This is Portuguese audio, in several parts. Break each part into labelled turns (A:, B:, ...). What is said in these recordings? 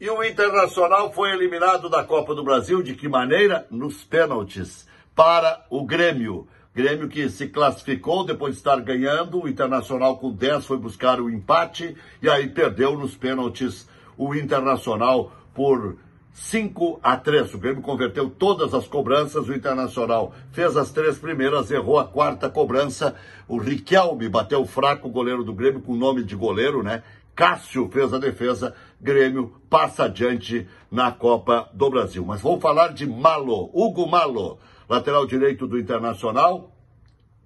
A: E o Internacional foi eliminado da Copa do Brasil de que maneira? Nos pênaltis para o Grêmio. Grêmio que se classificou depois de estar ganhando, o Internacional com 10 foi buscar o empate e aí perdeu nos pênaltis o Internacional por 5 a 3. O Grêmio converteu todas as cobranças, o Internacional fez as três primeiras, errou a quarta cobrança. O Riquelme bateu fraco, o goleiro do Grêmio, com nome de goleiro, né? Cássio fez a defesa, Grêmio passa adiante na Copa do Brasil. Mas vou falar de Malo, Hugo Malo, lateral direito do Internacional,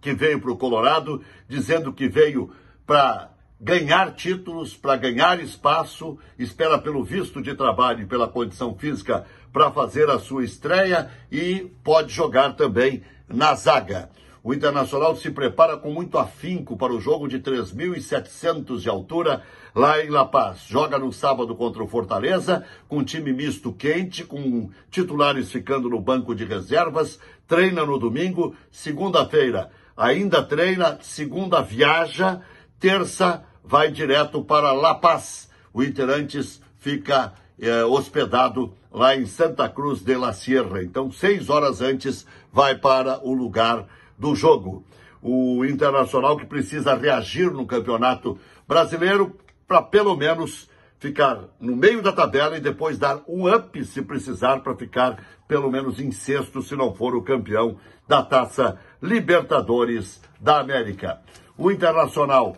A: que veio para o Colorado, dizendo que veio para ganhar títulos, para ganhar espaço, espera pelo visto de trabalho e pela condição física para fazer a sua estreia e pode jogar também na zaga. O Internacional se prepara com muito afinco para o jogo de 3.700 de altura lá em La Paz. Joga no sábado contra o Fortaleza, com time misto quente, com titulares ficando no banco de reservas. Treina no domingo, segunda-feira ainda treina, segunda viaja, terça vai direto para La Paz. O Inter antes fica eh, hospedado lá em Santa Cruz de la Sierra. Então, seis horas antes, vai para o lugar do jogo. O Internacional que precisa reagir no campeonato brasileiro para pelo menos ficar no meio da tabela e depois dar um up se precisar para ficar pelo menos em sexto, se não for o campeão da Taça Libertadores da América. O Internacional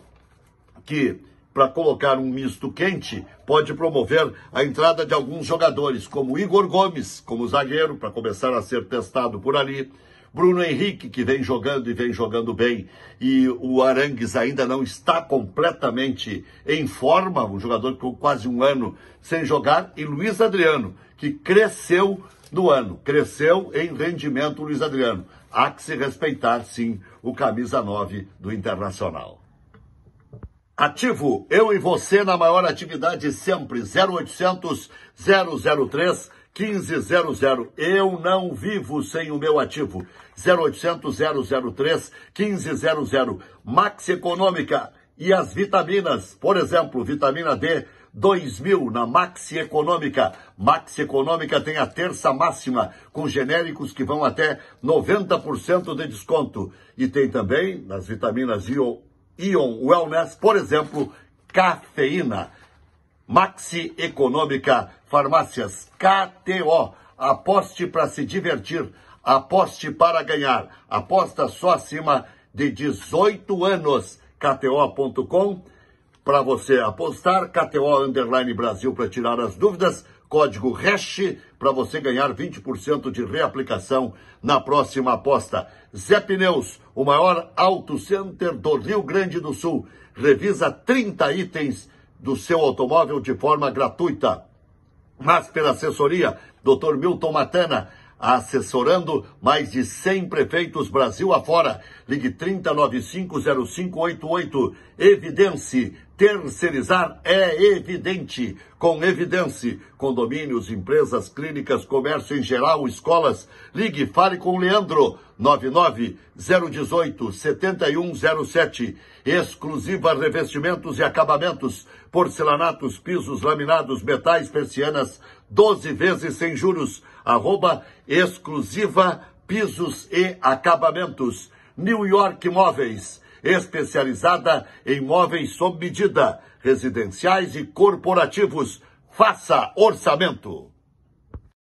A: que para colocar um misto quente, pode promover a entrada de alguns jogadores, como Igor Gomes, como zagueiro, para começar a ser testado por ali. Bruno Henrique, que vem jogando e vem jogando bem, e o Arangues ainda não está completamente em forma, um jogador que ficou quase um ano sem jogar, e Luiz Adriano, que cresceu no ano, cresceu em rendimento Luiz Adriano. Há que se respeitar, sim, o camisa 9 do Internacional. Ativo, eu e você na maior atividade sempre, 0800 003 1500. Eu não vivo sem o meu ativo. 0800 003 1500. Max Econômica e as vitaminas, por exemplo, vitamina D 2000 na max Econômica. max Econômica tem a terça máxima com genéricos que vão até 90% de desconto. E tem também nas vitaminas Ion, Ion Wellness, por exemplo, cafeína. Maxi Econômica Farmácias KTO. Aposte para se divertir, aposte para ganhar. Aposta só acima de 18 anos. KTO.com para você apostar. KTO Underline Brasil para tirar as dúvidas. Código hash para você ganhar 20% de reaplicação na próxima aposta. Zé Pneus, o maior auto center do Rio Grande do Sul. Revisa 30 itens do seu automóvel de forma gratuita. Mas pela assessoria, Dr. Milton Matana, assessorando mais de 100 prefeitos Brasil afora. Ligue 30950588. Evidência Terceirizar é evidente. Com Evidência condomínios, empresas, clínicas, comércio em geral, escolas. Ligue, fale com o Leandro, 99018-7107. Exclusiva Revestimentos e Acabamentos, porcelanatos, pisos, laminados, metais, persianas, 12 vezes sem juros, arroba exclusiva pisos e acabamentos. New York Imóveis, especializada em móveis sob medida, residenciais e corporativos. Faça orçamento.